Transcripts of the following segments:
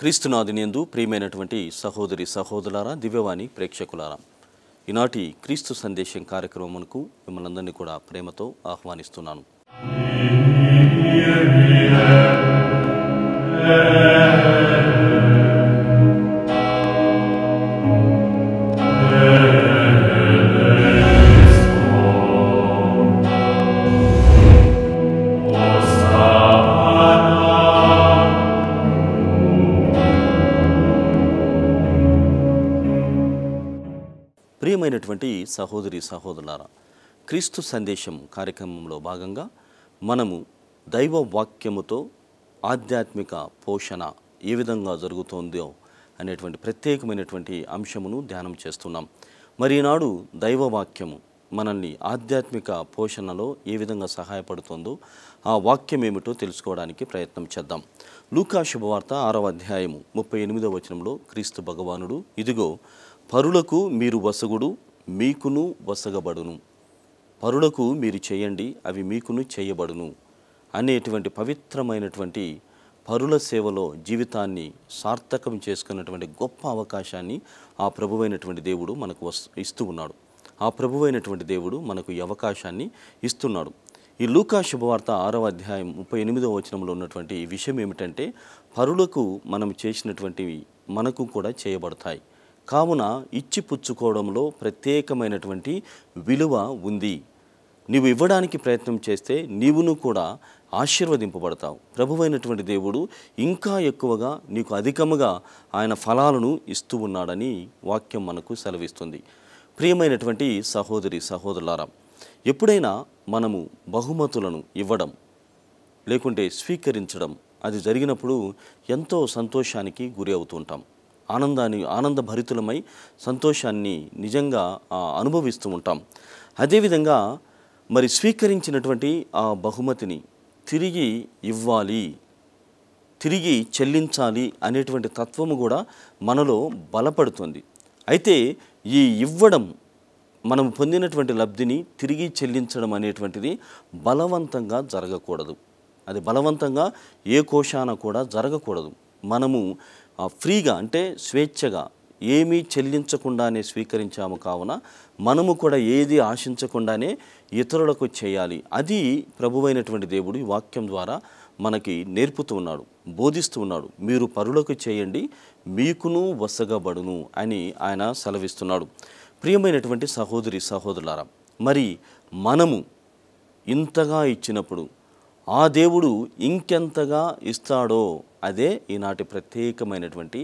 క్రీస్తునాథునియందు ప్రియమైనటువంటి సహోదరి సహోదరులారా దివ్యవాణి ప్రేక్షకులారా ఈనాటి క్రీస్తు సందేశం కార్యక్రమమునకు మిమ్మల్ని అందరినీ కూడా ప్రేమతో ఆహ్వానిస్తున్నాను Yeah. ప్రియమైనటువంటి సహోదరి సహోదరులారా క్రీస్తు సందేశం కార్యక్రమంలో భాగంగా మనము దైవ వాక్యముతో ఆధ్యాత్మిక పోషణ ఏ విధంగా జరుగుతోందో అనేటువంటి ప్రత్యేకమైనటువంటి అంశమును ధ్యానం చేస్తున్నాం మరి ఈనాడు దైవవాక్యము మనల్ని ఆధ్యాత్మిక పోషణలో ఏ విధంగా సహాయపడుతుందో ఆ వాక్యం ఏమిటో తెలుసుకోవడానికి ప్రయత్నం చేద్దాం లూకా శుభవార్త ఆరవ అధ్యాయము ముప్పై ఎనిమిదవ వచనంలో క్రీస్తు భగవానుడు ఇదిగో పరులకు మీరు వసగుడు మీకును వసగబడును పరులకు మీరు చేయండి అవి మీకును చేయబడును అనేటువంటి పవిత్రమైనటువంటి పరుల సేవలో జీవితాన్ని సార్థకం చేసుకున్నటువంటి గొప్ప అవకాశాన్ని ఆ ప్రభువైనటువంటి దేవుడు మనకు ఇస్తూ ఉన్నాడు ఆ ప్రభువైనటువంటి దేవుడు మనకు ఈ అవకాశాన్ని ఇస్తున్నాడు ఈ లూకా శుభవార్త ఆరవ అధ్యాయం ముప్పై ఎనిమిదవ వచనంలో ఉన్నటువంటి విషయం ఏమిటంటే పరులకు మనం చేసినటువంటి మనకు కూడా చేయబడతాయి కావున ఇచ్చి పుచ్చుకోవడంలో ప్రత్యేకమైనటువంటి విలువ ఉంది నీవు ఇవ్వడానికి ప్రయత్నం చేస్తే నీవును కూడా ఆశీర్వదింపబడతావు ప్రభువైనటువంటి దేవుడు ఇంకా ఎక్కువగా నీకు అధికముగా ఆయన ఫలాలను ఇస్తూ ఉన్నాడని వాక్యం మనకు సెలవిస్తుంది ప్రియమైనటువంటి సహోదరి సహోదరులారా ఎప్పుడైనా మనము బహుమతులను ఇవ్వడం లేకుంటే స్వీకరించడం అది జరిగినప్పుడు ఎంతో సంతోషానికి గురి అవుతుంటాం ఆనందాన్ని ఆనందభరితులమై సంతోషాన్ని నిజంగా అనుభవిస్తూ ఉంటాం అదేవిధంగా మరి స్వీకరించినటువంటి ఆ బహుమతిని తిరిగి ఇవ్వాలి తిరిగి చెల్లించాలి అనేటువంటి తత్వము కూడా మనలో బలపడుతుంది అయితే ఈ ఇవ్వడం మనం పొందినటువంటి లబ్ధిని తిరిగి చెల్లించడం అనేటువంటిది బలవంతంగా జరగకూడదు అది బలవంతంగా ఏ కోశాన కూడా జరగకూడదు మనము ఫ్రీగా అంటే స్వేచ్ఛగా ఏమీ చెల్లించకుండానే స్వీకరించాము కావున మనము కూడా ఏది ఆశించకుండానే ఇతరులకు చేయాలి అది ప్రభువైనటువంటి దేవుడు వాక్యం ద్వారా మనకి నేర్పుతూ ఉన్నాడు బోధిస్తూ ఉన్నాడు మీరు పరులకు చేయండి మీకును వసగబడును అని ఆయన సెలవిస్తున్నాడు ప్రియమైనటువంటి సహోదరి సహోదరులారా మరి మనము ఇంతగా ఇచ్చినప్పుడు ఆ దేవుడు ఇంకెంతగా ఇస్తాడో అదే ఈనాటి ప్రత్యేకమైనటువంటి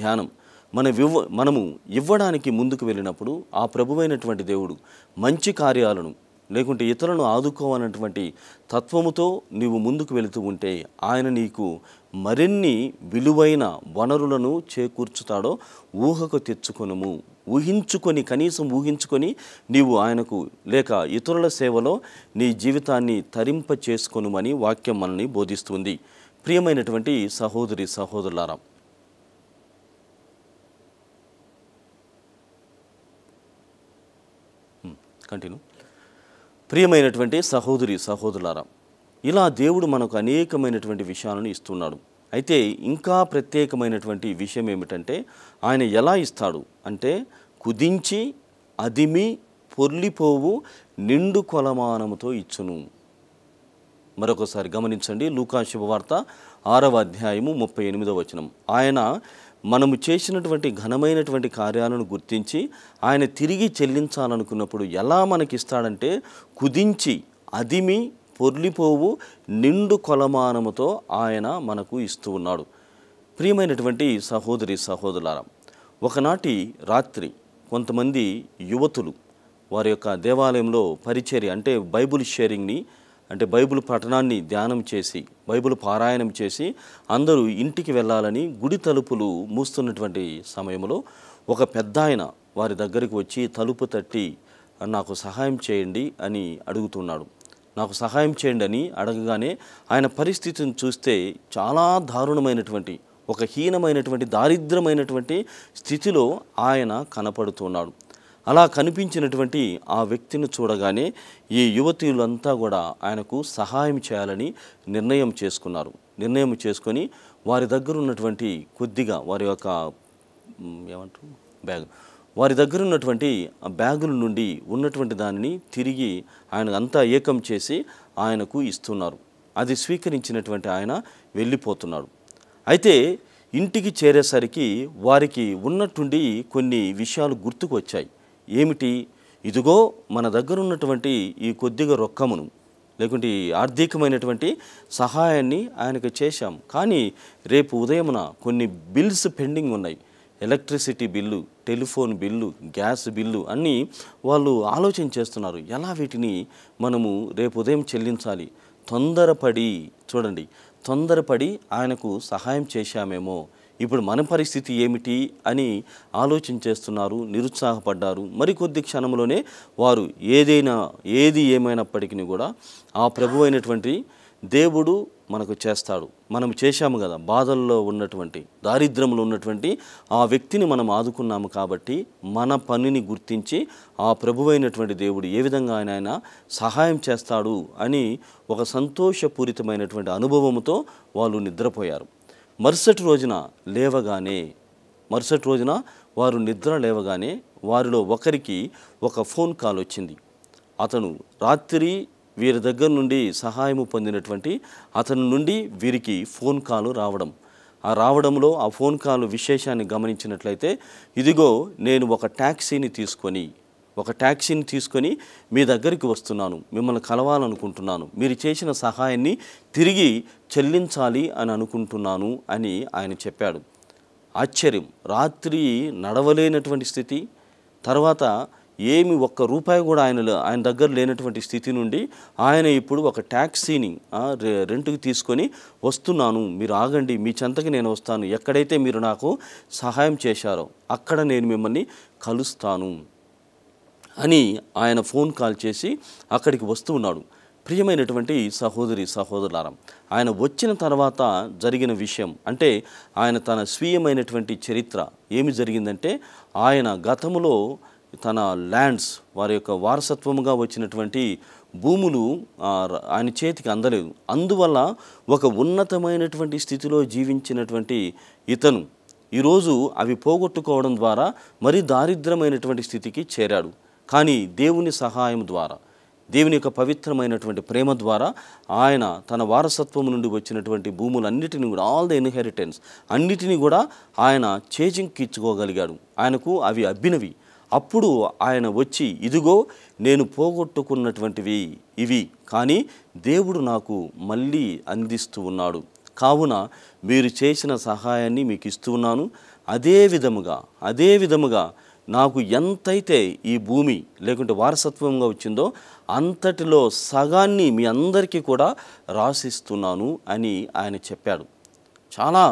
ధ్యానం మన వివ మనము ఇవ్వడానికి ముందుకు వెళ్ళినప్పుడు ఆ ప్రభువైనటువంటి దేవుడు మంచి కార్యాలను లేకుంటే ఇతరులను ఆదుకోవాలన్నటువంటి తత్వముతో నీవు ముందుకు వెళుతూ ఉంటే ఆయన నీకు మరిన్ని విలువైన వనరులను చేకూర్చుతాడో ఊహకు తెచ్చుకొనుము ఊహించుకొని కనీసం ఊహించుకొని నీవు ఆయనకు లేక ఇతరుల సేవలో నీ జీవితాన్ని తరింప చేసుకొనుమని వాక్యం మనల్ని బోధిస్తుంది ప్రియమైనటువంటి సహోదరి సహోదరులారా కంటిన్యూ ప్రియమైనటువంటి సహోదరి సహోదరులారా ఇలా దేవుడు మనకు అనేకమైనటువంటి విషయాలను ఇస్తున్నాడు అయితే ఇంకా ప్రత్యేకమైనటువంటి విషయం ఏమిటంటే ఆయన ఎలా ఇస్తాడు అంటే కుదించి అదిమి పొర్లిపోవు నిండు కొలమానముతో ఇచ్చును మరొకసారి గమనించండి లూకా శుభవార్త ఆరవ అధ్యాయము ముప్పై ఎనిమిదవ వచనం ఆయన మనము చేసినటువంటి ఘనమైనటువంటి కార్యాలను గుర్తించి ఆయన తిరిగి చెల్లించాలనుకున్నప్పుడు ఎలా మనకిస్తాడంటే కుదించి అదిమి పొర్లిపోవు నిండు కొలమానముతో ఆయన మనకు ఇస్తూ ఉన్నాడు ప్రియమైనటువంటి సహోదరి సహోదరారా ఒకనాటి రాత్రి కొంతమంది యువతులు వారి యొక్క దేవాలయంలో పరిచర్య అంటే బైబుల్ షేరింగ్ని అంటే బైబిల్ పఠనాన్ని ధ్యానం చేసి బైబిల్ పారాయణం చేసి అందరూ ఇంటికి వెళ్ళాలని గుడి తలుపులు మూస్తున్నటువంటి సమయంలో ఒక పెద్ద ఆయన వారి దగ్గరికి వచ్చి తలుపు తట్టి నాకు సహాయం చేయండి అని అడుగుతున్నాడు నాకు సహాయం చేయండి అని అడగగానే ఆయన పరిస్థితిని చూస్తే చాలా దారుణమైనటువంటి ఒక హీనమైనటువంటి దారిద్రమైనటువంటి స్థితిలో ఆయన కనపడుతున్నాడు అలా కనిపించినటువంటి ఆ వ్యక్తిని చూడగానే ఈ యువతీయులంతా కూడా ఆయనకు సహాయం చేయాలని నిర్ణయం చేసుకున్నారు నిర్ణయం చేసుకొని వారి దగ్గర ఉన్నటువంటి కొద్దిగా వారి యొక్క ఏమంటారు బ్యాగ్ వారి దగ్గర ఉన్నటువంటి బ్యాగుల నుండి ఉన్నటువంటి దానిని తిరిగి ఆయన అంతా ఏకం చేసి ఆయనకు ఇస్తున్నారు అది స్వీకరించినటువంటి ఆయన వెళ్ళిపోతున్నాడు అయితే ఇంటికి చేరేసరికి వారికి ఉన్నట్టుండి కొన్ని విషయాలు గుర్తుకు వచ్చాయి ఏమిటి ఇదిగో మన దగ్గర ఉన్నటువంటి ఈ కొద్దిగా రొక్కమును లేకుంటే ఆర్థికమైనటువంటి సహాయాన్ని ఆయనకు చేశాం కానీ రేపు ఉదయమున కొన్ని బిల్స్ పెండింగ్ ఉన్నాయి electricity bill telephone bill gas bill అన్నీ వాళ్ళు ఆలోచన చేస్తున్నారు ఎలా వీటిని మనము రేపు ఉదయం చెల్లించాలి తొందరపడి చూడండి తొందరపడి ఆయనకు సహాయం చేశామేమో ఇప్పుడు మన పరిస్థితి ఏమిటి అని ఆలోచించేస్తున్నారు నిరుత్సాహపడ్డారు మరికొద్ది క్షణంలోనే వారు ఏదైనా ఏది ఏమైనప్పటికీ కూడా ఆ ప్రభు అయినటువంటి దేవుడు మనకు చేస్తాడు మనం చేశాము కదా బాధల్లో ఉన్నటువంటి దారిద్రంలో ఉన్నటువంటి ఆ వ్యక్తిని మనం ఆదుకున్నాము కాబట్టి మన పనిని గుర్తించి ఆ ప్రభువైనటువంటి దేవుడు ఏ విధంగా ఆయన సహాయం చేస్తాడు అని ఒక సంతోషపూరితమైనటువంటి అనుభవంతో వాళ్ళు నిద్రపోయారు మరుసటి రోజున లేవగానే మరుసటి రోజున వారు నిద్ర లేవగానే వారిలో ఒకరికి ఒక ఫోన్ కాల్ వచ్చింది అతను రాత్రి వీరి దగ్గర నుండి సహాయము పొందినటువంటి అతని నుండి వీరికి ఫోన్ కాల్ రావడం ఆ రావడంలో ఆ ఫోన్ కాల్ విశేషాన్ని గమనించినట్లయితే ఇదిగో నేను ఒక ట్యాక్సీని తీసుకొని ఒక ట్యాక్సీని తీసుకొని మీ దగ్గరికి వస్తున్నాను మిమ్మల్ని కలవాలనుకుంటున్నాను మీరు చేసిన సహాయాన్ని తిరిగి చెల్లించాలి అని అనుకుంటున్నాను అని ఆయన చెప్పాడు ఆశ్చర్యం రాత్రి నడవలేనటువంటి స్థితి తర్వాత ఏమి ఒక్క రూపాయి కూడా ఆయన ఆయన దగ్గర లేనటువంటి స్థితి నుండి ఆయన ఇప్పుడు ఒక ట్యాక్సీని రెంట్కి తీసుకొని వస్తున్నాను మీరు ఆగండి మీ చెంతకి నేను వస్తాను ఎక్కడైతే మీరు నాకు సహాయం చేశారో అక్కడ నేను మిమ్మల్ని కలుస్తాను అని ఆయన ఫోన్ కాల్ చేసి అక్కడికి వస్తూ ప్రియమైనటువంటి సహోదరి సహోదరులారం ఆయన వచ్చిన తర్వాత జరిగిన విషయం అంటే ఆయన తన స్వీయమైనటువంటి చరిత్ర ఏమి జరిగిందంటే ఆయన గతములో తన ల్యాండ్స్ వారి యొక్క వారసత్వముగా వచ్చినటువంటి భూములు ఆయన చేతికి అందలేదు అందువల్ల ఒక ఉన్నతమైనటువంటి స్థితిలో జీవించినటువంటి ఇతను ఈరోజు అవి పోగొట్టుకోవడం ద్వారా మరి దారిద్రమైనటువంటి స్థితికి చేరాడు కానీ దేవుని సహాయం ద్వారా దేవుని యొక్క పవిత్రమైనటువంటి ప్రేమ ద్వారా ఆయన తన వారసత్వం నుండి వచ్చినటువంటి భూములన్నిటిని కూడా ఆల్ ద ఇన్హెరిటెన్స్ అన్నిటినీ కూడా ఆయన చేజింకిచ్చుకోగలిగాడు ఆయనకు అవి అబ్బినవి అప్పుడు ఆయన వచ్చి ఇదిగో నేను పోగొట్టుకున్నటువంటివి ఇవి కానీ దేవుడు నాకు మళ్ళీ అందిస్తూ ఉన్నాడు కావున మీరు చేసిన సహాయాన్ని మీకు ఇస్తూ ఉన్నాను అదే విధముగా అదే విధముగా నాకు ఎంతైతే ఈ భూమి లేకుంటే వారసత్వంగా వచ్చిందో అంతటిలో సగాన్ని మీ అందరికీ కూడా రాసిస్తున్నాను అని ఆయన చెప్పాడు చాలా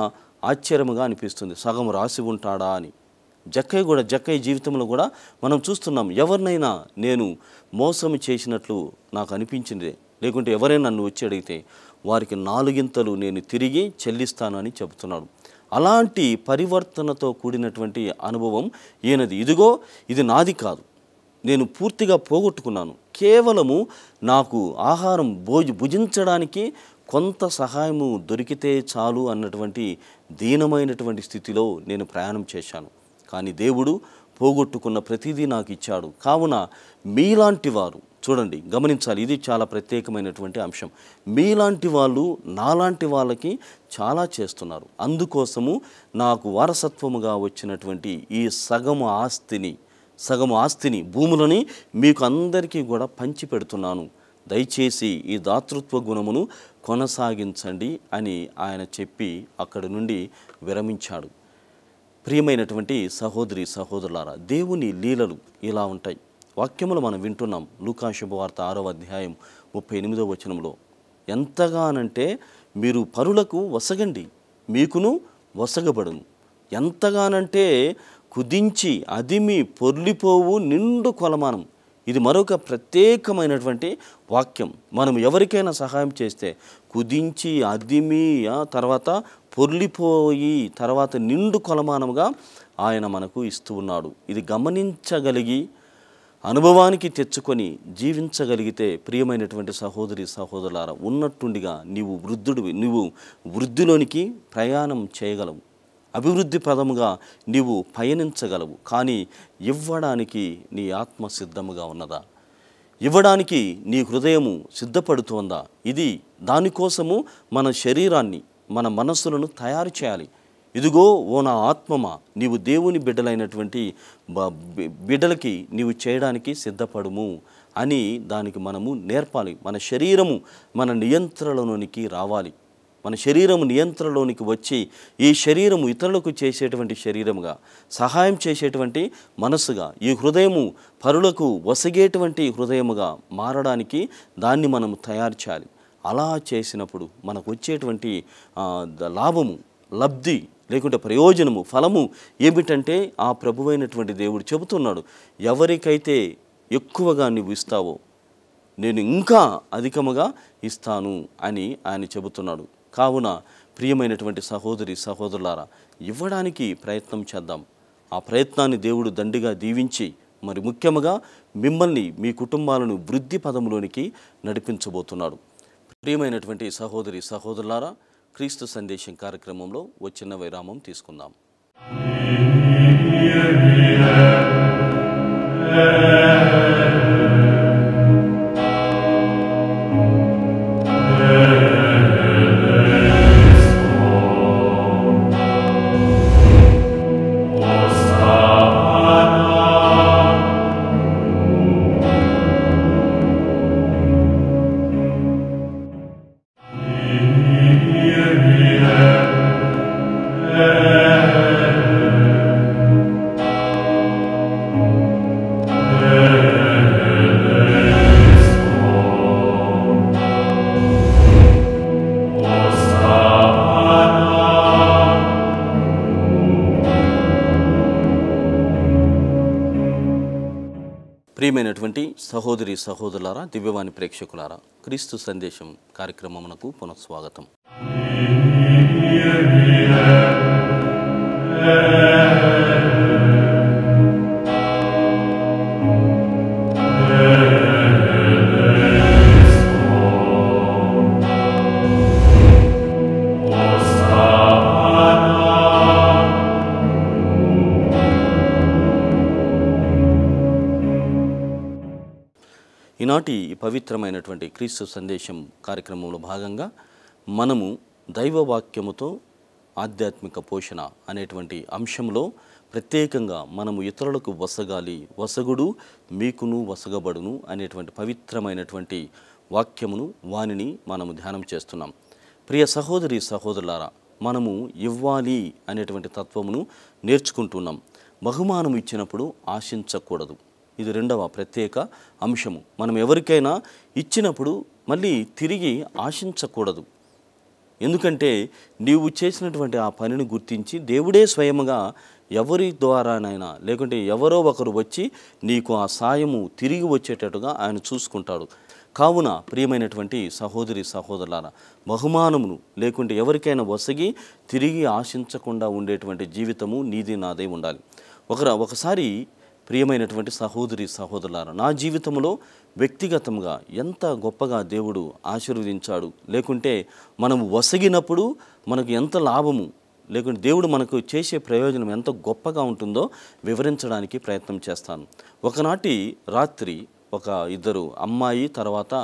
ఆశ్చర్యముగా అనిపిస్తుంది సగం రాసి ఉంటాడా అని జక్కయ్య కూడా జక్కయ్య జీవితంలో కూడా మనం చూస్తున్నాం ఎవరినైనా నేను మోసం చేసినట్లు నాకు అనిపించింది లేకుంటే ఎవరైనా నన్ను వచ్చి అడిగితే వారికి నాలుగింతలు నేను తిరిగి చెల్లిస్తాను అని చెబుతున్నాడు అలాంటి పరివర్తనతో కూడినటువంటి అనుభవం ఈయనది ఇదిగో ఇది నాది కాదు నేను పూర్తిగా పోగొట్టుకున్నాను కేవలము నాకు ఆహారం భోజ భుజించడానికి కొంత సహాయము దొరికితే చాలు అన్నటువంటి దీనమైనటువంటి స్థితిలో నేను ప్రయాణం చేశాను కానీ దేవుడు పోగొట్టుకున్న ప్రతిదీ నాకు ఇచ్చాడు కావున మీలాంటి వారు చూడండి గమనించాలి ఇది చాలా ప్రత్యేకమైనటువంటి అంశం మీలాంటి వాళ్ళు నాలాంటి వాళ్ళకి చాలా చేస్తున్నారు అందుకోసము నాకు వారసత్వముగా వచ్చినటువంటి ఈ సగము ఆస్తిని సగము ఆస్తిని భూములని మీకు అందరికీ కూడా పంచి పెడుతున్నాను దయచేసి ఈ దాతృత్వ గుణమును కొనసాగించండి అని ఆయన చెప్పి అక్కడి నుండి విరమించాడు ప్రియమైనటువంటి సహోదరి సహోదరులారా దేవుని లీలలు ఇలా ఉంటాయి వాక్యములు మనం వింటున్నాం లూకాశుభ వార్త ఆరో అధ్యాయం ముప్పై ఎనిమిదో వచనంలో ఎంతగానంటే మీరు పరులకు వసగండి మీకును వసగబడును ఎంతగానంటే కుదించి అదిమి పొర్లిపోవు నిండు కొలమానం ఇది మరొక ప్రత్యేకమైనటువంటి వాక్యం మనం ఎవరికైనా సహాయం చేస్తే కుదించి అదిమి తర్వాత పొర్లిపోయి తర్వాత నిండు కొలమానంగా ఆయన మనకు ఇస్తూ ఉన్నాడు ఇది గమనించగలిగి అనుభవానికి తెచ్చుకొని జీవించగలిగితే ప్రియమైనటువంటి సహోదరి సహోదరులారా ఉన్నట్టుండిగా నీవు వృద్ధుడివి నీవు వృద్ధిలోనికి ప్రయాణం చేయగలవు అభివృద్ధి పదముగా నీవు పయనించగలవు కానీ ఇవ్వడానికి నీ ఆత్మ సిద్ధముగా ఉన్నదా ఇవ్వడానికి నీ హృదయము సిద్ధపడుతోందా ఇది దానికోసము మన శరీరాన్ని మన మనస్సులను తయారు చేయాలి ఇదిగో ఓ నా ఆత్మమా నీవు దేవుని బిడ్డలైనటువంటి బిడ్డలకి నీవు చేయడానికి సిద్ధపడుము అని దానికి మనము నేర్పాలి మన శరీరము మన నియంత్రణలోనికి రావాలి మన శరీరము నియంత్రణలోనికి వచ్చి ఈ శరీరము ఇతరులకు చేసేటువంటి శరీరముగా సహాయం చేసేటువంటి మనసుగా ఈ హృదయము పరులకు వసగేటువంటి హృదయముగా మారడానికి దాన్ని మనం తయారు చేయాలి అలా చేసినప్పుడు మనకు వచ్చేటువంటి లాభము లబ్ధి లేకుంటే ప్రయోజనము ఫలము ఏమిటంటే ఆ ప్రభువైనటువంటి దేవుడు చెబుతున్నాడు ఎవరికైతే ఎక్కువగా నువ్వు ఇస్తావో నేను ఇంకా అధికముగా ఇస్తాను అని ఆయన చెబుతున్నాడు కావున ప్రియమైనటువంటి సహోదరి సహోదరులారా ఇవ్వడానికి ప్రయత్నం చేద్దాం ఆ ప్రయత్నాన్ని దేవుడు దండిగా దీవించి మరి ముఖ్యముగా మిమ్మల్ని మీ కుటుంబాలను వృద్ధి పదంలోనికి నడిపించబోతున్నాడు ప్రియమైనటువంటి సహోదరి సహోదరులారా క్రీస్తు సందేశం కార్యక్రమంలో వచ్చిన విరామం తీసుకుందాం Yeah. సహోదరి సహోదరులారా దివ్యవాణి ప్రేక్షకులారా క్రీస్తు సందేశం కార్యక్రమమునకు పునఃస్వాగతం ఈనాటి పవిత్రమైనటువంటి క్రీస్తు సందేశం కార్యక్రమంలో భాగంగా మనము దైవవాక్యముతో ఆధ్యాత్మిక పోషణ అనేటువంటి అంశంలో ప్రత్యేకంగా మనము ఇతరులకు వసగాలి వసగుడు మీకును వసగబడును అనేటువంటి పవిత్రమైనటువంటి వాక్యమును వానిని మనము ధ్యానం చేస్తున్నాం ప్రియ సహోదరి సహోదరులారా మనము ఇవ్వాలి అనేటువంటి తత్వమును నేర్చుకుంటున్నాం బహుమానం ఇచ్చినప్పుడు ఆశించకూడదు ఇది రెండవ ప్రత్యేక అంశము మనం ఎవరికైనా ఇచ్చినప్పుడు మళ్ళీ తిరిగి ఆశించకూడదు ఎందుకంటే నీవు చేసినటువంటి ఆ పనిని గుర్తించి దేవుడే స్వయముగా ఎవరి ద్వారానైనా లేకుంటే ఎవరో ఒకరు వచ్చి నీకు ఆ సాయము తిరిగి వచ్చేటట్టుగా ఆయన చూసుకుంటాడు కావున ప్రియమైనటువంటి సహోదరి సహోదరుల బహుమానమును లేకుంటే ఎవరికైనా వసగి తిరిగి ఆశించకుండా ఉండేటువంటి జీవితము నీది నాదే ఉండాలి ఒకరా ఒకసారి ప్రియమైనటువంటి సహోదరి సహోదరులారు నా జీవితంలో వ్యక్తిగతంగా ఎంత గొప్పగా దేవుడు ఆశీర్వదించాడు లేకుంటే మనం వసగినప్పుడు మనకు ఎంత లాభము లేకుంటే దేవుడు మనకు చేసే ప్రయోజనం ఎంత గొప్పగా ఉంటుందో వివరించడానికి ప్రయత్నం చేస్తాను ఒకనాటి రాత్రి ఒక ఇద్దరు అమ్మాయి తర్వాత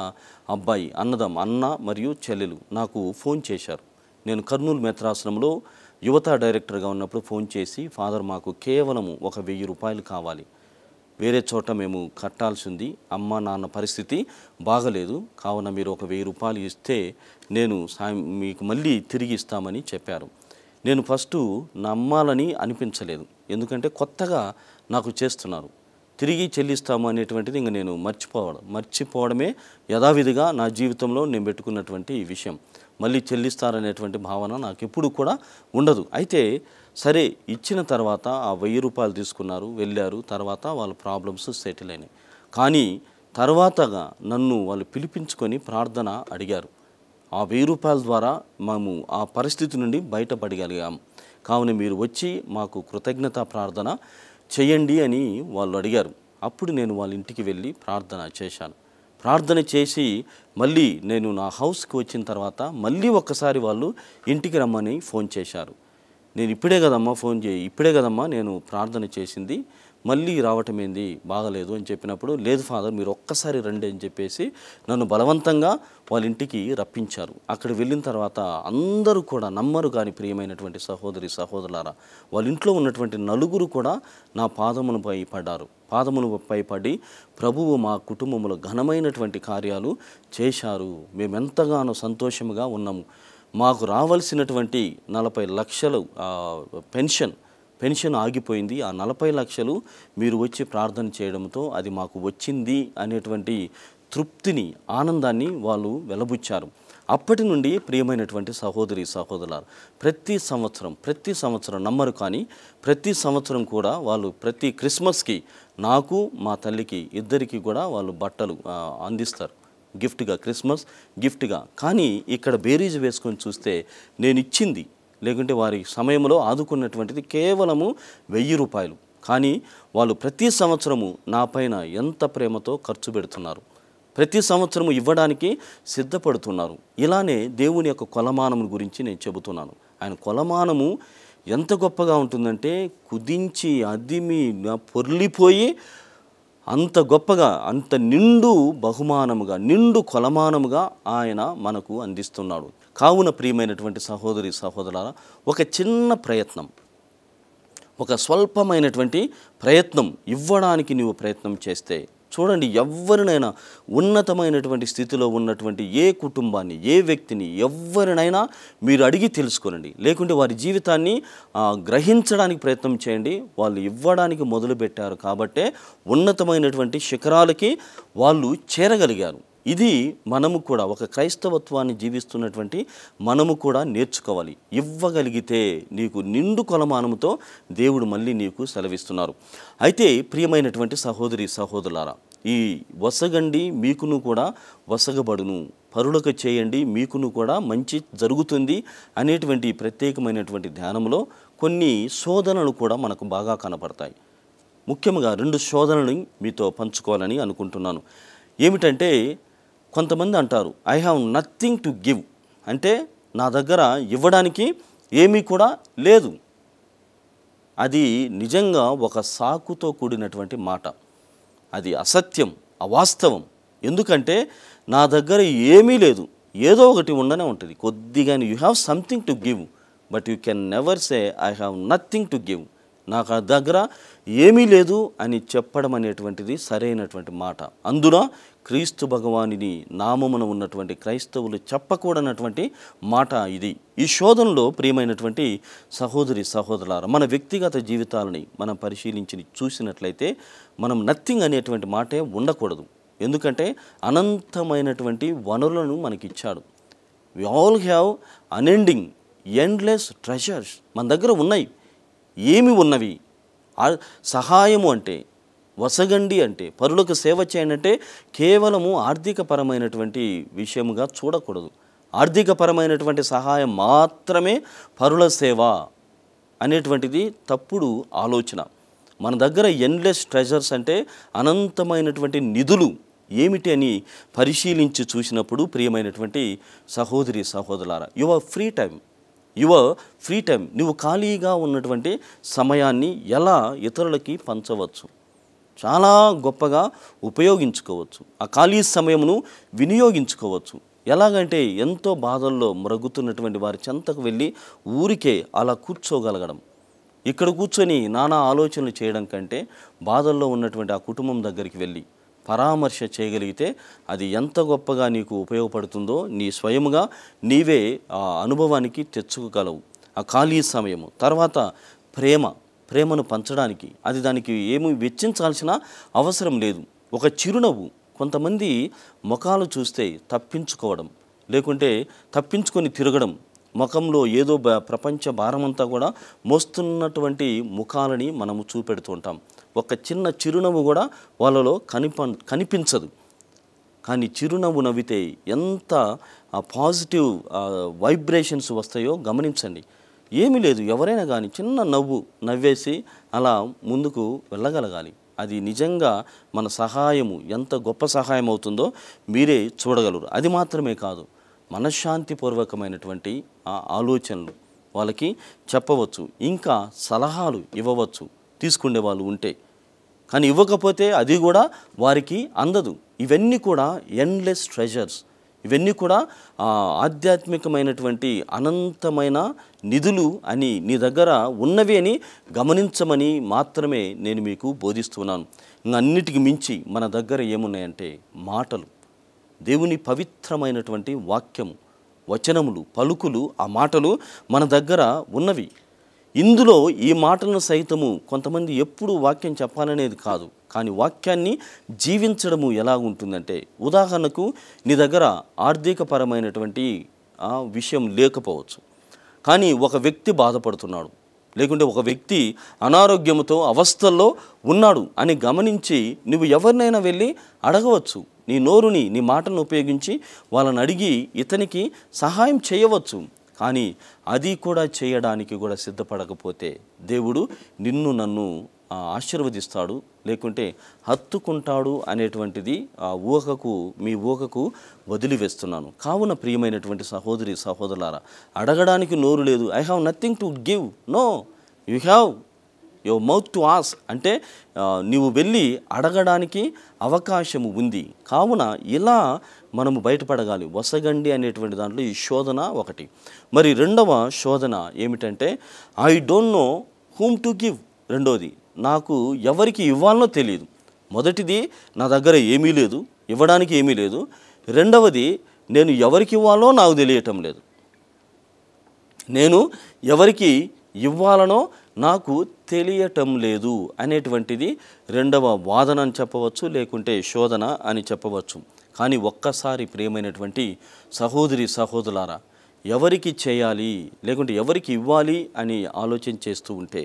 అబ్బాయి అన్నదం అన్న మరియు చెల్లెలు నాకు ఫోన్ చేశారు నేను కర్నూలు మెత్రాశ్రమంలో యువత డైరెక్టర్గా ఉన్నప్పుడు ఫోన్ చేసి ఫాదర్ మాకు కేవలం ఒక వెయ్యి రూపాయలు కావాలి వేరే చోట మేము కట్టాల్సింది అమ్మ నాన్న పరిస్థితి బాగలేదు కావున మీరు ఒక వెయ్యి రూపాయలు ఇస్తే నేను మీకు మళ్ళీ తిరిగి ఇస్తామని చెప్పారు నేను ఫస్ట్ నమ్మాలని అనిపించలేదు ఎందుకంటే కొత్తగా నాకు చేస్తున్నారు తిరిగి చెల్లిస్తాము అనేటువంటిది ఇంక నేను మర్చిపోవడం మర్చిపోవడమే యథావిధిగా నా జీవితంలో నేను పెట్టుకున్నటువంటి విషయం మళ్ళీ చెల్లిస్తారనేటువంటి భావన నాకు ఎప్పుడు కూడా ఉండదు అయితే సరే ఇచ్చిన తర్వాత ఆ వెయ్యి రూపాయలు తీసుకున్నారు వెళ్ళారు తర్వాత వాళ్ళ ప్రాబ్లమ్స్ సెటిల్ అయినాయి కానీ తర్వాతగా నన్ను వాళ్ళు పిలిపించుకొని ప్రార్థన అడిగారు ఆ వెయ్యి రూపాయల ద్వారా మేము ఆ పరిస్థితి నుండి బయటపడగలిగాము కావున మీరు వచ్చి మాకు కృతజ్ఞత ప్రార్థన చేయండి అని వాళ్ళు అడిగారు అప్పుడు నేను వాళ్ళ ఇంటికి వెళ్ళి ప్రార్థన చేశాను ప్రార్థన చేసి మళ్ళీ నేను నా హౌస్కి వచ్చిన తర్వాత మళ్ళీ ఒక్కసారి వాళ్ళు ఇంటికి రమ్మని ఫోన్ చేశారు నేను ఇప్పుడే కదమ్మా ఫోన్ చేయి ఇప్పుడే కదమ్మా నేను ప్రార్థన చేసింది మళ్ళీ రావటం ఏంది బాగలేదు అని చెప్పినప్పుడు లేదు ఫాదర్ మీరు ఒక్కసారి రండి అని చెప్పేసి నన్ను బలవంతంగా వాళ్ళ ఇంటికి రప్పించారు అక్కడ వెళ్ళిన తర్వాత అందరూ కూడా నమ్మరు కానీ ప్రియమైనటువంటి సహోదరి సహోదరులారా వాళ్ళ ఇంట్లో ఉన్నటువంటి నలుగురు కూడా నా పాదములపై పడ్డారు పాదములపై పడి ప్రభువు మా కుటుంబంలో ఘనమైనటువంటి కార్యాలు చేశారు మేమెంతగానో సంతోషముగా ఉన్నాము మాకు రావలసినటువంటి నలభై లక్షలు పెన్షన్ పెన్షన్ ఆగిపోయింది ఆ నలభై లక్షలు మీరు వచ్చి ప్రార్థన చేయడంతో అది మాకు వచ్చింది అనేటువంటి తృప్తిని ఆనందాన్ని వాళ్ళు వెలబుచ్చారు అప్పటి నుండి ప్రియమైనటువంటి సహోదరి సహోదరులారు ప్రతి సంవత్సరం ప్రతి సంవత్సరం నమ్మరు కానీ ప్రతి సంవత్సరం కూడా వాళ్ళు ప్రతి క్రిస్మస్కి నాకు మా తల్లికి ఇద్దరికి కూడా వాళ్ళు బట్టలు అందిస్తారు గిఫ్ట్గా క్రిస్మస్ గిఫ్ట్గా కానీ ఇక్కడ బేరీజ్ వేసుకొని చూస్తే నేను ఇచ్చింది లేకుంటే వారి సమయంలో ఆదుకున్నటువంటిది కేవలము వెయ్యి రూపాయలు కానీ వాళ్ళు ప్రతి సంవత్సరము నాపైన ఎంత ప్రేమతో ఖర్చు పెడుతున్నారు ప్రతి సంవత్సరము ఇవ్వడానికి సిద్ధపడుతున్నారు ఇలానే దేవుని యొక్క కొలమానము గురించి నేను చెబుతున్నాను ఆయన కొలమానము ఎంత గొప్పగా ఉంటుందంటే కుదించి అదిమి పొర్లిపోయి అంత గొప్పగా అంత నిండు బహుమానముగా నిండు కొలమానముగా ఆయన మనకు అందిస్తున్నాడు కావున ప్రియమైనటువంటి సహోదరి సహోదరుల ఒక చిన్న ప్రయత్నం ఒక స్వల్పమైనటువంటి ప్రయత్నం ఇవ్వడానికి నీవు ప్రయత్నం చేస్తే చూడండి ఎవరినైనా ఉన్నతమైనటువంటి స్థితిలో ఉన్నటువంటి ఏ కుటుంబాన్ని ఏ వ్యక్తిని ఎవరినైనా మీరు అడిగి తెలుసుకోనండి లేకుంటే వారి జీవితాన్ని గ్రహించడానికి ప్రయత్నం చేయండి వాళ్ళు ఇవ్వడానికి మొదలుపెట్టారు కాబట్టే ఉన్నతమైనటువంటి శిఖరాలకి వాళ్ళు చేరగలిగారు ఇది మనము కూడా ఒక క్రైస్తవత్వాన్ని జీవిస్తున్నటువంటి మనము కూడా నేర్చుకోవాలి ఇవ్వగలిగితే నీకు నిండు కొలమానముతో దేవుడు మళ్ళీ నీకు సెలవిస్తున్నారు అయితే ప్రియమైనటువంటి సహోదరి సహోదరులారా ఈ వసగండి మీకును కూడా వసగబడును పరులక చేయండి మీకును కూడా మంచి జరుగుతుంది అనేటువంటి ప్రత్యేకమైనటువంటి ధ్యానంలో కొన్ని శోధనలు కూడా మనకు బాగా కనపడతాయి ముఖ్యంగా రెండు శోధనలు మీతో పంచుకోవాలని అనుకుంటున్నాను ఏమిటంటే కొంతమంది అంటారు I have nothing to give అంటే నా దగ్గర ఇవ్వడానికి ఏమీ కూడా లేదు అది నిజంగా ఒక సాకుతో కూడినటువంటి మాట అది అసత్యం అవాస్తవం ఎందుకంటే నా దగ్గర ఏమీ లేదు ఏదో ఒకటి ఉండనే ఉంటుంది కొద్దిగా you have something to give but you can never say I have nothing to give నాకు దగ్గర ఏమీ లేదు అని చెప్పడం అనేటువంటిది సరైనటువంటి మాట అందున క్రీస్తు భగవానిని నామమున ఉన్నటువంటి క్రైస్తవులు చెప్పకూడనటువంటి మాట ఇది ఈ శోధనలో ప్రియమైనటువంటి సహోదరి సహోదరులార మన వ్యక్తిగత జీవితాలని మనం పరిశీలించి చూసినట్లయితే మనం నథింగ్ అనేటువంటి మాటే ఉండకూడదు ఎందుకంటే అనంతమైనటువంటి వనరులను మనకిచ్చాడు we all have unending endless treasures మన దగ్గర ఉన్నాయి ఏమి ఉన్నవి సహాయము అంటే వసగండి అంటే పరులకు సేవ చేయనంటే కేవలము ఆర్థికపరమైనటువంటి విషయముగా చూడకూడదు ఆర్థికపరమైనటువంటి సహాయం మాత్రమే పరుల సేవ అనేటువంటిది తప్పుడు ఆలోచన మన దగ్గర ఎన్లెస్ ట్రెజర్స్ అంటే అనంతమైనటువంటి నిధులు ఏమిటి అని పరిశీలించి చూసినప్పుడు ప్రియమైనటువంటి సహోదరి సహోదరులారా your free time your free time నువ్వు ఖాళీగా ఉన్నటువంటి సమయాన్ని ఎలా ఇతరులకి పంచవచ్చు చాలా గొప్పగా ఉపయోగించుకోవచ్చు ఆ ఖాళీ సమయమును వినియోగించుకోవచ్చు ఎలాగంటే ఎంతో బాధల్లో మరుగుతున్నటువంటి వారి చెంతకు వెళ్ళి ఊరికే అలా కూర్చోగలగడం ఇక్కడ కూర్చొని నానా ఆలోచనలు చేయడం కంటే బాధల్లో ఉన్నటువంటి ఆ కుటుంబం దగ్గరికి వెళ్ళి పరామర్శ చేయగలిగితే అది ఎంత గొప్పగా నీకు ఉపయోగపడుతుందో నీ స్వయముగా నీవే ఆ అనుభవానికి తెచ్చుకోగలవు ఆ ఖాళీ సమయము తర్వాత ప్రేమ ప్రేమను పంచడానికి అది దానికి ఏమి వెచ్చించాల్సిన అవసరం లేదు ఒక చిరునవ్వు కొంతమంది ముఖాలు చూస్తే తప్పించుకోవడం లేకుంటే తప్పించుకొని తిరగడం ముఖంలో ఏదో ప్రపంచ భారమంతా కూడా మోస్తున్నటువంటి ముఖాలని మనము చూపెడుతూ ఉంటాం ఒక చిన్న చిరునవ్వు కూడా వాళ్ళలో కనిప కనిపించదు కానీ చిరునవ్వు నవ్వితే ఎంత పాజిటివ్ వైబ్రేషన్స్ వస్తాయో గమనించండి ఏమీ లేదు ఎవరైనా కానీ చిన్న నవ్వు నవ్వేసి అలా ముందుకు వెళ్ళగలగాలి అది నిజంగా మన సహాయము ఎంత గొప్ప సహాయం అవుతుందో మీరే చూడగలరు అది మాత్రమే కాదు మనశ్శాంతిపూర్వకమైనటువంటి ఆ ఆలోచనలు వాళ్ళకి చెప్పవచ్చు ఇంకా సలహాలు ఇవ్వవచ్చు తీసుకునే వాళ్ళు ఉంటే కానీ ఇవ్వకపోతే అది కూడా వారికి అందదు ఇవన్నీ కూడా ఎండ్లెస్ ట్రెజర్స్ ఇవన్నీ కూడా ఆధ్యాత్మికమైనటువంటి అనంతమైన నిధులు అని నీ దగ్గర ఉన్నవి అని గమనించమని మాత్రమే నేను మీకు బోధిస్తున్నాను అన్నిటికి మించి మన దగ్గర ఏమున్నాయంటే మాటలు దేవుని పవిత్రమైనటువంటి వాక్యము వచనములు పలుకులు ఆ మాటలు మన దగ్గర ఉన్నవి ఇందులో ఈ మాటలను సైతము కొంతమంది ఎప్పుడు వాక్యం చెప్పాలనేది కాదు కానీ వాక్యాన్ని జీవించడము ఎలా ఉంటుందంటే ఉదాహరణకు నీ దగ్గర ఆర్థికపరమైనటువంటి విషయం లేకపోవచ్చు కానీ ఒక వ్యక్తి బాధపడుతున్నాడు లేకుంటే ఒక వ్యక్తి అనారోగ్యంతో అవస్థల్లో ఉన్నాడు అని గమనించి నువ్వు ఎవరినైనా వెళ్ళి అడగవచ్చు నీ నోరుని నీ మాటను ఉపయోగించి వాళ్ళని అడిగి ఇతనికి సహాయం చేయవచ్చు కానీ అది కూడా చేయడానికి కూడా సిద్ధపడకపోతే దేవుడు నిన్ను నన్ను ఆశీర్వదిస్తాడు లేకుంటే హత్తుకుంటాడు అనేటువంటిది ఆ ఊహకు మీ ఊహకు వదిలివేస్తున్నాను కావున ప్రియమైనటువంటి సహోదరి సహోదరులారా అడగడానికి నోరు లేదు I have nothing to give no you have your mouth to ask అంటే నీవు వెళ్ళి అడగడానికి అవకాశము ఉంది కావున ఇలా మనము బయటపడగాలి వసగండి అనేటువంటి దాంట్లో ఈ శోధన ఒకటి మరి రెండవ శోధన ఏమిటంటే I don't know whom to give రెండవది నాకు ఎవరికి ఇవ్వాలనో తెలియదు మొదటిది నా దగ్గర ఏమీ లేదు ఇవ్వడానికి ఏమీ లేదు రెండవది నేను ఎవరికి ఇవ్వాలో నాకు తెలియటం లేదు నేను ఎవరికి ఇవ్వాలనో నాకు తెలియటం లేదు అనేటువంటిది రెండవ వాదన అని చెప్పవచ్చు లేకుంటే శోధన అని చెప్పవచ్చు కానీ ఒక్కసారి ప్రియమైనటువంటి సహోదరి సహోదరులారా ఎవరికి చేయాలి లేకుంటే ఎవరికి ఇవ్వాలి అని ఆలోచన చేస్తూ ఉంటే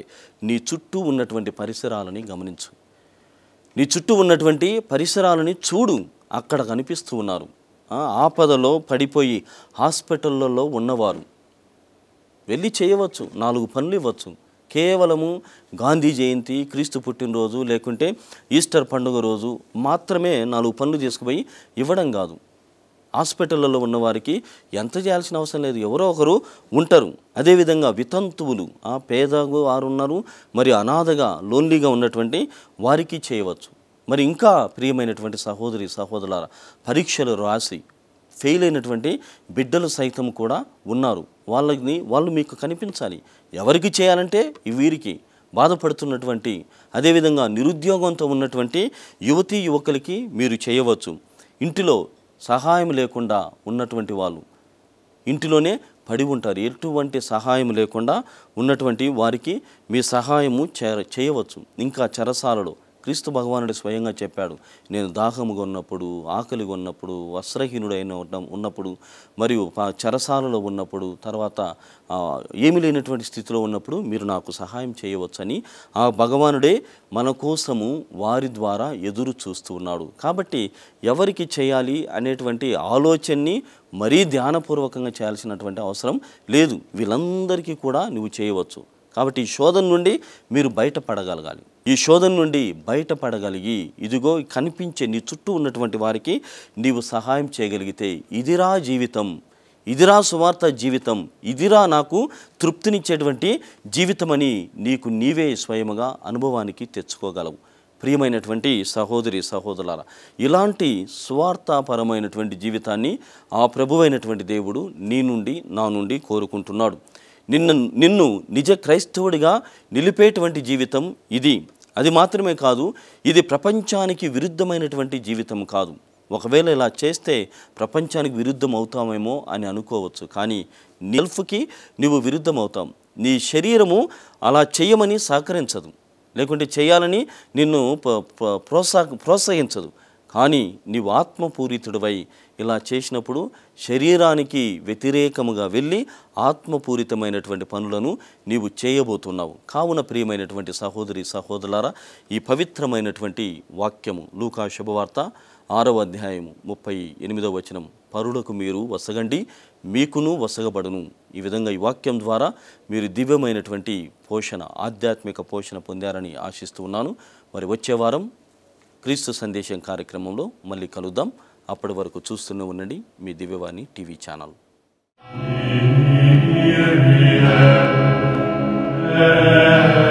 నీ చుట్టూ ఉన్నటువంటి పరిసరాలని గమనించు నీ చుట్టూ ఉన్నటువంటి పరిసరాలని చూడు అక్కడ కనిపిస్తూ ఉన్నారు ఆపదలో పడిపోయి హాస్పిటళ్ళలో ఉన్నవారు వెళ్ళి చేయవచ్చు నాలుగు పనులు ఇవ్వచ్చు కేవలము గాంధీ జయంతి క్రీస్తు పుట్టినరోజు లేకుంటే ఈస్టర్ పండుగ రోజు మాత్రమే నాలుగు పనులు తీసుకుపోయి ఇవ్వడం కాదు హాస్పిటళ్ళలో ఉన్నవారికి ఎంత చేయాల్సిన అవసరం లేదు ఎవరో ఒకరు ఉంటారు అదేవిధంగా వితంతువులు ఆ పేదగు వారు ఉన్నారు మరి అనాథగా లోన్లీగా ఉన్నటువంటి వారికి చేయవచ్చు మరి ఇంకా ప్రియమైనటువంటి సహోదరి సహోదరుల పరీక్షలు రాసి ఫెయిల్ అయినటువంటి బిడ్డలు సైతం కూడా ఉన్నారు వాళ్ళని వాళ్ళు మీకు కనిపించాలి ఎవరికి చేయాలంటే వీరికి బాధపడుతున్నటువంటి అదేవిధంగా నిరుద్యోగంతో ఉన్నటువంటి యువతీ యువకులకి మీరు చేయవచ్చు ఇంటిలో సహాయం లేకుండా ఉన్నటువంటి వాళ్ళు ఇంటిలోనే పడి ఉంటారు ఎటువంటి సహాయం లేకుండా ఉన్నటువంటి వారికి మీ సహాయము చేయవచ్చు ఇంకా చెరసాలలో క్రీస్తు భగవానుడు స్వయంగా చెప్పాడు నేను దాహముగా ఉన్నప్పుడు ఆకలిగా ఉన్నప్పుడు వస్త్రహీనుడైన ఉన్నప్పుడు మరియు చరసాలలో ఉన్నప్పుడు తర్వాత ఏమి లేనటువంటి స్థితిలో ఉన్నప్పుడు మీరు నాకు సహాయం చేయవచ్చని ఆ భగవానుడే మన కోసము వారి ద్వారా ఎదురు చూస్తూ ఉన్నాడు కాబట్టి ఎవరికి చేయాలి అనేటువంటి ఆలోచనని మరీ ధ్యానపూర్వకంగా చేయాల్సినటువంటి అవసరం లేదు వీళ్ళందరికీ కూడా నువ్వు చేయవచ్చు కాబట్టి ఈ శోధన నుండి మీరు బయటపడగలగాలి ఈ శోధన నుండి బయటపడగలిగి ఇదిగో కనిపించే నీ చుట్టూ ఉన్నటువంటి వారికి నీవు సహాయం చేయగలిగితే ఇదిరా జీవితం ఇదిరా సువార్త జీవితం ఇదిరా నాకు తృప్తినిచ్చేటువంటి జీవితమని నీకు నీవే స్వయముగా అనుభవానికి తెచ్చుకోగలవు ప్రియమైనటువంటి సహోదరి సహోదరుల ఇలాంటి స్వార్థపరమైనటువంటి జీవితాన్ని ఆ ప్రభువైనటువంటి దేవుడు నీ నుండి నా నుండి కోరుకుంటున్నాడు నిన్ను నిన్ను నిజ క్రైస్తవుడిగా నిలిపేటువంటి జీవితం ఇది అది మాత్రమే కాదు ఇది ప్రపంచానికి విరుద్ధమైనటువంటి జీవితం కాదు ఒకవేళ ఇలా చేస్తే ప్రపంచానికి విరుద్ధం అవుతామేమో అని అనుకోవచ్చు కానీ నెల్ఫ్కి నువ్వు విరుద్ధం అవుతాం నీ శరీరము అలా చేయమని సహకరించదు లేకుంటే చేయాలని నిన్ను ప్రోత్సాహ ప్రోత్సహించదు కానీ నీవు ఆత్మపూరితుడివై ఇలా చేసినప్పుడు శరీరానికి వ్యతిరేకముగా వెళ్ళి ఆత్మపూరితమైనటువంటి పనులను నీవు చేయబోతున్నావు కావున ప్రియమైనటువంటి సహోదరి సహోదరులారా ఈ పవిత్రమైనటువంటి వాక్యము లూకా శుభవార్త ఆరవ అధ్యాయము ముప్పై ఎనిమిదవ వచనం పరులకు మీరు వసగండి మీకును వసగబడును ఈ విధంగా ఈ వాక్యం ద్వారా మీరు దివ్యమైనటువంటి పోషణ ఆధ్యాత్మిక పోషణ పొందారని ఆశిస్తూ ఉన్నాను మరి వచ్చే వారం క్రీస్తు సందేశం కార్యక్రమంలో మళ్ళీ కలుద్దాం అప్పటి వరకు చూస్తూనే ఉండండి మీ దివ్యవాణి టీవీ ఛానల్ Yeah.